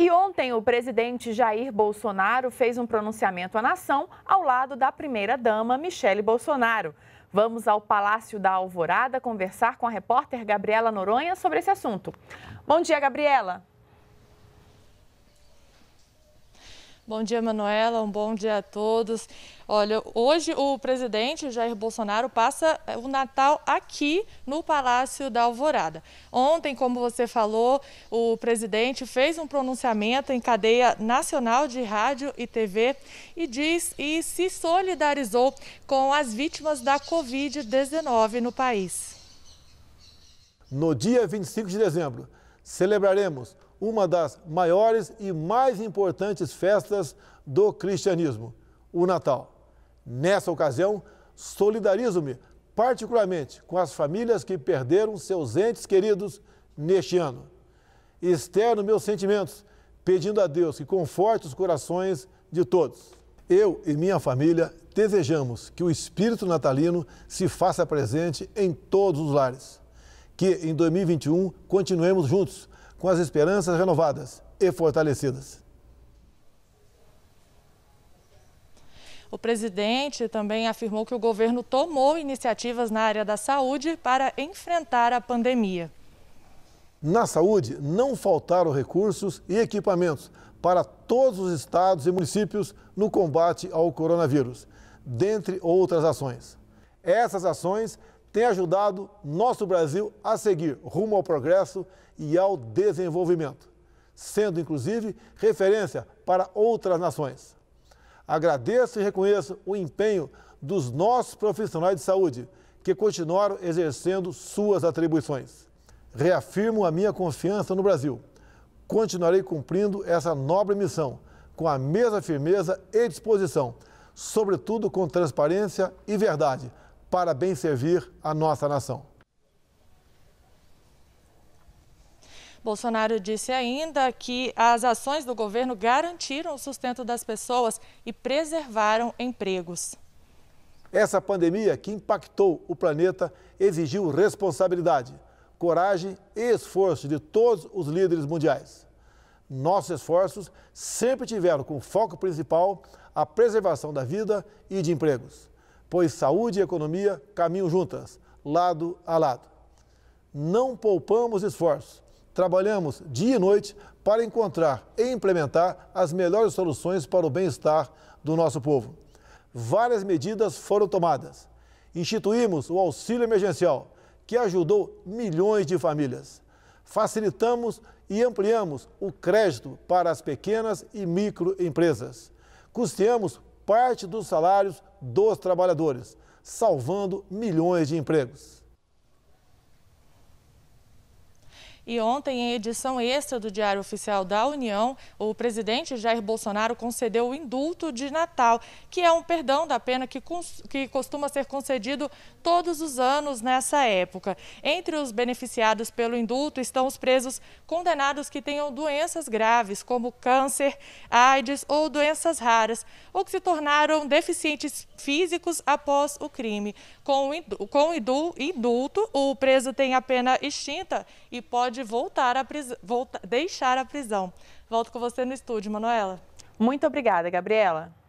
E ontem o presidente Jair Bolsonaro fez um pronunciamento à nação ao lado da primeira-dama Michele Bolsonaro. Vamos ao Palácio da Alvorada conversar com a repórter Gabriela Noronha sobre esse assunto. Bom dia, Gabriela. Bom dia, Manuela. Um bom dia a todos. Olha, hoje o presidente Jair Bolsonaro passa eh, o Natal aqui no Palácio da Alvorada. Ontem, como você falou, o presidente fez um pronunciamento em cadeia nacional de rádio e TV e diz e se solidarizou com as vítimas da Covid-19 no país. No dia 25 de dezembro, celebraremos uma das maiores e mais importantes festas do cristianismo, o Natal. Nessa ocasião, solidarizo-me particularmente com as famílias que perderam seus entes queridos neste ano. Externo meus sentimentos, pedindo a Deus que conforte os corações de todos. Eu e minha família desejamos que o espírito natalino se faça presente em todos os lares que em 2021 continuemos juntos, com as esperanças renovadas e fortalecidas. O presidente também afirmou que o governo tomou iniciativas na área da saúde para enfrentar a pandemia. Na saúde, não faltaram recursos e equipamentos para todos os estados e municípios no combate ao coronavírus, dentre outras ações. Essas ações tem ajudado nosso Brasil a seguir rumo ao progresso e ao desenvolvimento, sendo inclusive referência para outras nações. Agradeço e reconheço o empenho dos nossos profissionais de saúde, que continuaram exercendo suas atribuições. Reafirmo a minha confiança no Brasil. Continuarei cumprindo essa nobre missão com a mesma firmeza e disposição, sobretudo com transparência e verdade para bem servir a nossa nação. Bolsonaro disse ainda que as ações do governo garantiram o sustento das pessoas e preservaram empregos. Essa pandemia que impactou o planeta exigiu responsabilidade, coragem e esforço de todos os líderes mundiais. Nossos esforços sempre tiveram como foco principal a preservação da vida e de empregos pois saúde e economia caminham juntas, lado a lado. Não poupamos esforços, trabalhamos dia e noite para encontrar e implementar as melhores soluções para o bem-estar do nosso povo. Várias medidas foram tomadas. Instituímos o auxílio emergencial, que ajudou milhões de famílias. Facilitamos e ampliamos o crédito para as pequenas e microempresas. Custeamos parte dos salários dos trabalhadores, salvando milhões de empregos. E ontem, em edição extra do Diário Oficial da União, o presidente Jair Bolsonaro concedeu o indulto de Natal, que é um perdão da pena que, que costuma ser concedido todos os anos nessa época. Entre os beneficiados pelo indulto estão os presos condenados que tenham doenças graves, como câncer, AIDS ou doenças raras, ou que se tornaram deficientes físicos após o crime. Com o indulto, o preso tem a pena extinta e pode pode voltar a pris... volta... deixar a prisão. Volto com você no estúdio, Manuela. Muito obrigada, Gabriela.